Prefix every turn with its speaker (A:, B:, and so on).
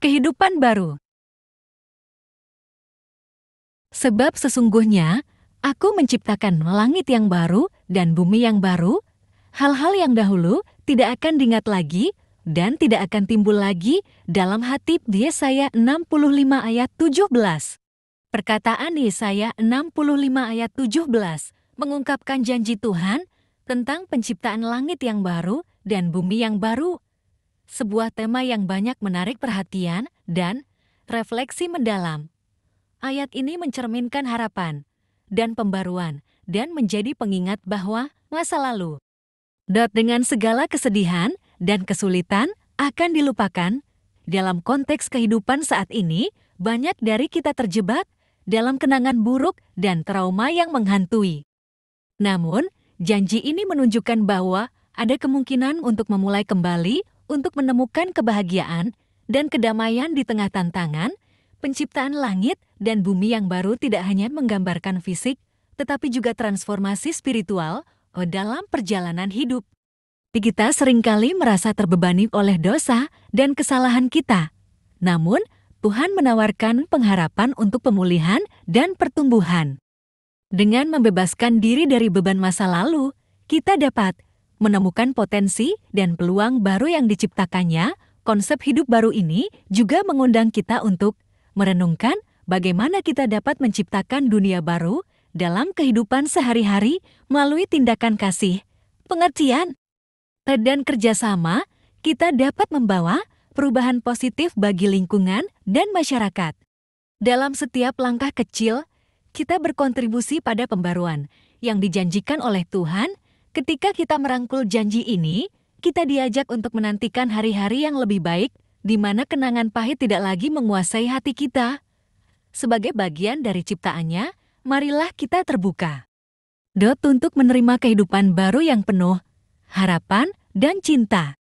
A: Kehidupan baru. Sebab sesungguhnya aku menciptakan langit yang baru dan bumi yang baru, hal-hal yang dahulu tidak akan diingat lagi dan tidak akan timbul lagi dalam hati Yesaya 65 ayat 17. Perkataan Yesaya 65 ayat 17 mengungkapkan janji Tuhan tentang penciptaan langit yang baru dan bumi yang baru sebuah tema yang banyak menarik perhatian dan refleksi mendalam. Ayat ini mencerminkan harapan dan pembaruan dan menjadi pengingat bahwa masa lalu dot dengan segala kesedihan dan kesulitan akan dilupakan. Dalam konteks kehidupan saat ini, banyak dari kita terjebak dalam kenangan buruk dan trauma yang menghantui. Namun, janji ini menunjukkan bahwa ada kemungkinan untuk memulai kembali untuk menemukan kebahagiaan dan kedamaian di tengah tantangan, penciptaan langit dan bumi yang baru tidak hanya menggambarkan fisik, tetapi juga transformasi spiritual oh, dalam perjalanan hidup. Kita seringkali merasa terbebani oleh dosa dan kesalahan kita. Namun, Tuhan menawarkan pengharapan untuk pemulihan dan pertumbuhan. Dengan membebaskan diri dari beban masa lalu, kita dapat menemukan potensi dan peluang baru yang diciptakannya, konsep hidup baru ini juga mengundang kita untuk merenungkan bagaimana kita dapat menciptakan dunia baru dalam kehidupan sehari-hari melalui tindakan kasih, pengertian, dan kerjasama, kita dapat membawa perubahan positif bagi lingkungan dan masyarakat. Dalam setiap langkah kecil, kita berkontribusi pada pembaruan yang dijanjikan oleh Tuhan Ketika kita merangkul janji ini, kita diajak untuk menantikan hari-hari yang lebih baik, di mana kenangan pahit tidak lagi menguasai hati kita. Sebagai bagian dari ciptaannya, marilah kita terbuka. Dot untuk menerima kehidupan baru yang penuh, harapan, dan cinta.